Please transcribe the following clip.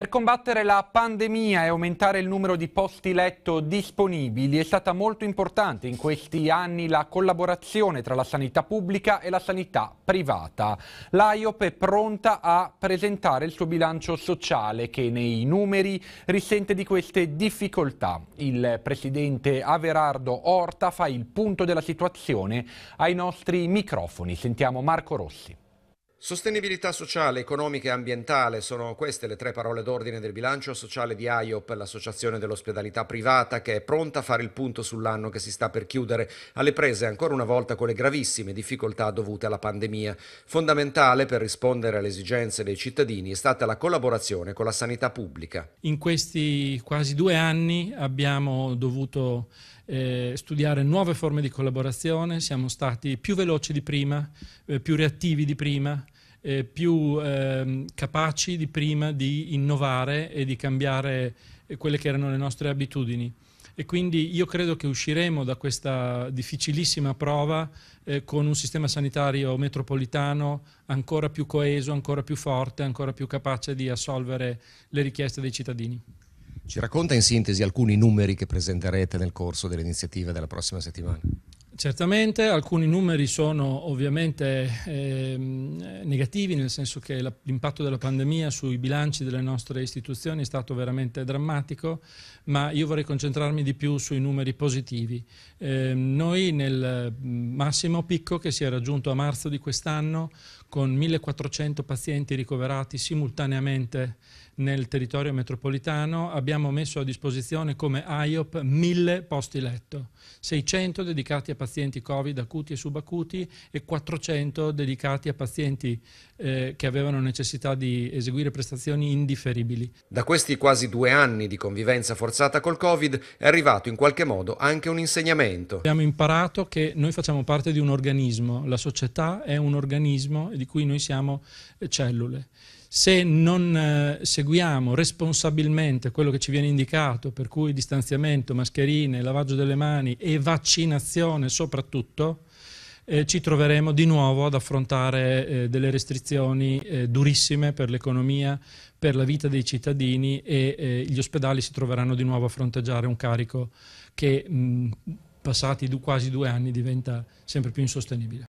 Per combattere la pandemia e aumentare il numero di posti letto disponibili è stata molto importante in questi anni la collaborazione tra la sanità pubblica e la sanità privata. L'AIOP è pronta a presentare il suo bilancio sociale che nei numeri risente di queste difficoltà. Il presidente Averardo Orta fa il punto della situazione ai nostri microfoni. Sentiamo Marco Rossi. Sostenibilità sociale, economica e ambientale sono queste le tre parole d'ordine del bilancio sociale di AIOP, l'associazione dell'ospedalità privata che è pronta a fare il punto sull'anno che si sta per chiudere, alle prese ancora una volta con le gravissime difficoltà dovute alla pandemia. Fondamentale per rispondere alle esigenze dei cittadini è stata la collaborazione con la sanità pubblica. In questi quasi due anni abbiamo dovuto eh, studiare nuove forme di collaborazione, siamo stati più veloci di prima, eh, più reattivi di prima, eh, più eh, capaci di prima di innovare e di cambiare eh, quelle che erano le nostre abitudini. E quindi io credo che usciremo da questa difficilissima prova eh, con un sistema sanitario metropolitano ancora più coeso, ancora più forte, ancora più capace di assolvere le richieste dei cittadini. Ci racconta in sintesi alcuni numeri che presenterete nel corso dell'iniziativa della prossima settimana? Certamente, alcuni numeri sono ovviamente eh, negativi, nel senso che l'impatto della pandemia sui bilanci delle nostre istituzioni è stato veramente drammatico, ma io vorrei concentrarmi di più sui numeri positivi. Eh, noi nel massimo picco che si è raggiunto a marzo di quest'anno, con 1.400 pazienti ricoverati simultaneamente nel territorio metropolitano, abbiamo messo a disposizione come IOP 1.000 posti letto, 600 dedicati a pazienti pazienti Covid acuti e subacuti e 400 dedicati a pazienti eh, che avevano necessità di eseguire prestazioni indifferibili. Da questi quasi due anni di convivenza forzata col Covid è arrivato in qualche modo anche un insegnamento. Abbiamo imparato che noi facciamo parte di un organismo, la società è un organismo di cui noi siamo eh, cellule se non eh, seguiamo responsabilmente quello che ci viene indicato, per cui distanziamento, mascherine, lavaggio delle mani e vaccinazione soprattutto, eh, ci troveremo di nuovo ad affrontare eh, delle restrizioni eh, durissime per l'economia, per la vita dei cittadini e eh, gli ospedali si troveranno di nuovo a fronteggiare un carico che mh, passati du quasi due anni diventa sempre più insostenibile.